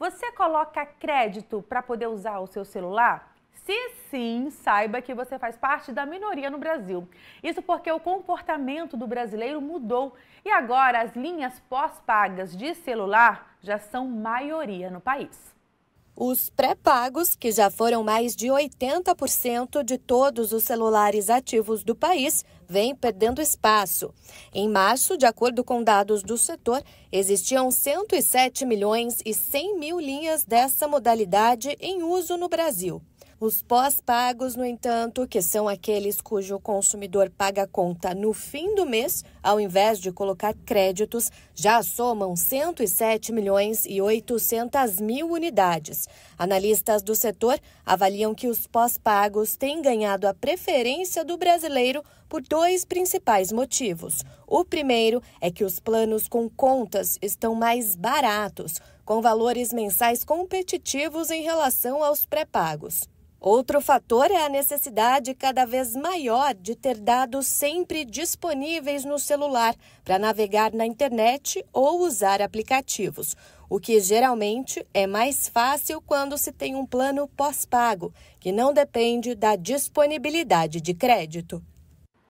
Você coloca crédito para poder usar o seu celular? Se sim, saiba que você faz parte da minoria no Brasil. Isso porque o comportamento do brasileiro mudou e agora as linhas pós-pagas de celular já são maioria no país os pré-pagos, que já foram mais de 80% de todos os celulares ativos do país, vêm perdendo espaço. Em março, de acordo com dados do setor, existiam 107 milhões e 100 mil linhas dessa modalidade em uso no Brasil. Os pós-pagos, no entanto, que são aqueles cujo consumidor paga a conta no fim do mês, ao invés de colocar créditos, já somam 107 milhões e 800 mil unidades. Analistas do setor avaliam que os pós-pagos têm ganhado a preferência do brasileiro por dois principais motivos. O primeiro é que os planos com contas estão mais baratos, com valores mensais competitivos em relação aos pré-pagos. Outro fator é a necessidade cada vez maior de ter dados sempre disponíveis no celular para navegar na internet ou usar aplicativos, o que geralmente é mais fácil quando se tem um plano pós-pago, que não depende da disponibilidade de crédito.